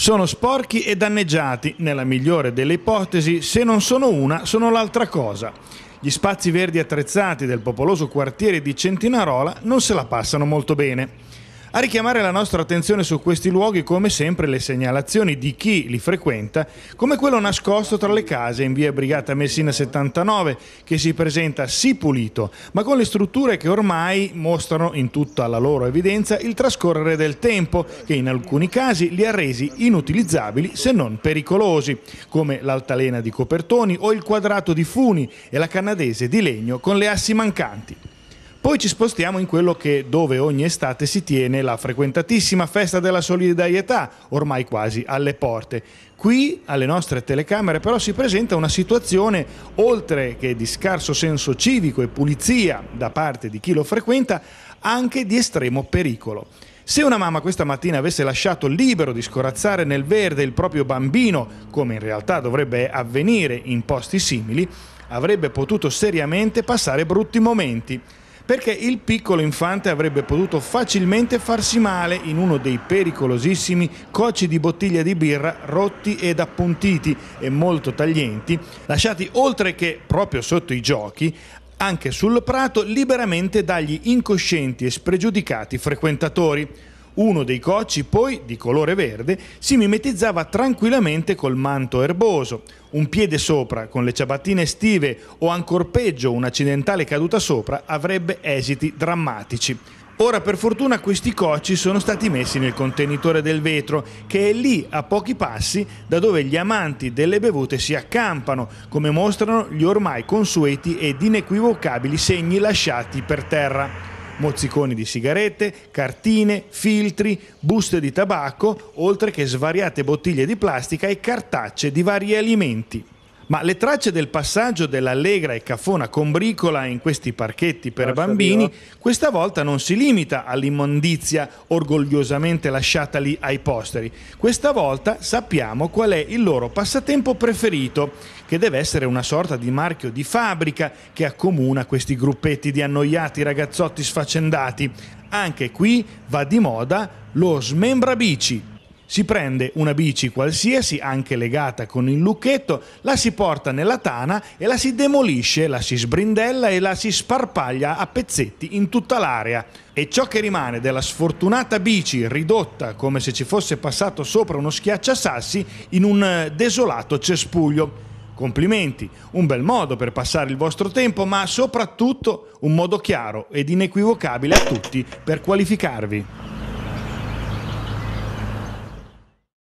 sono sporchi e danneggiati, nella migliore delle ipotesi, se non sono una, sono l'altra cosa. Gli spazi verdi attrezzati del popoloso quartiere di Centinarola non se la passano molto bene. A richiamare la nostra attenzione su questi luoghi, come sempre, le segnalazioni di chi li frequenta, come quello nascosto tra le case in via Brigata Messina 79, che si presenta sì pulito, ma con le strutture che ormai mostrano in tutta la loro evidenza il trascorrere del tempo, che in alcuni casi li ha resi inutilizzabili se non pericolosi, come l'altalena di Copertoni o il quadrato di Funi e la canadese di legno con le assi mancanti. Poi ci spostiamo in quello che dove ogni estate si tiene la frequentatissima festa della solidarietà, ormai quasi alle porte. Qui alle nostre telecamere però si presenta una situazione, oltre che di scarso senso civico e pulizia da parte di chi lo frequenta, anche di estremo pericolo. Se una mamma questa mattina avesse lasciato libero di scorazzare nel verde il proprio bambino, come in realtà dovrebbe avvenire in posti simili, avrebbe potuto seriamente passare brutti momenti perché il piccolo infante avrebbe potuto facilmente farsi male in uno dei pericolosissimi cocci di bottiglia di birra rotti ed appuntiti e molto taglienti, lasciati oltre che proprio sotto i giochi, anche sul prato liberamente dagli incoscienti e spregiudicati frequentatori. Uno dei cocci poi, di colore verde, si mimetizzava tranquillamente col manto erboso. Un piede sopra, con le ciabattine estive o ancor peggio un'accidentale caduta sopra, avrebbe esiti drammatici. Ora per fortuna questi cocci sono stati messi nel contenitore del vetro, che è lì a pochi passi da dove gli amanti delle bevute si accampano, come mostrano gli ormai consueti ed inequivocabili segni lasciati per terra mozziconi di sigarette, cartine, filtri, buste di tabacco, oltre che svariate bottiglie di plastica e cartacce di vari alimenti. Ma le tracce del passaggio dell'Allegra e Cafona con Bricola in questi parchetti per Basta bambini oh. questa volta non si limita all'immondizia orgogliosamente lasciata lì ai posteri. Questa volta sappiamo qual è il loro passatempo preferito, che deve essere una sorta di marchio di fabbrica che accomuna questi gruppetti di annoiati ragazzotti sfaccendati. Anche qui va di moda lo smembra bici si prende una bici qualsiasi, anche legata con il lucchetto, la si porta nella tana e la si demolisce, la si sbrindella e la si sparpaglia a pezzetti in tutta l'area. E ciò che rimane della sfortunata bici ridotta come se ci fosse passato sopra uno schiacciasassi in un eh, desolato cespuglio. Complimenti, un bel modo per passare il vostro tempo, ma soprattutto un modo chiaro ed inequivocabile a tutti per qualificarvi.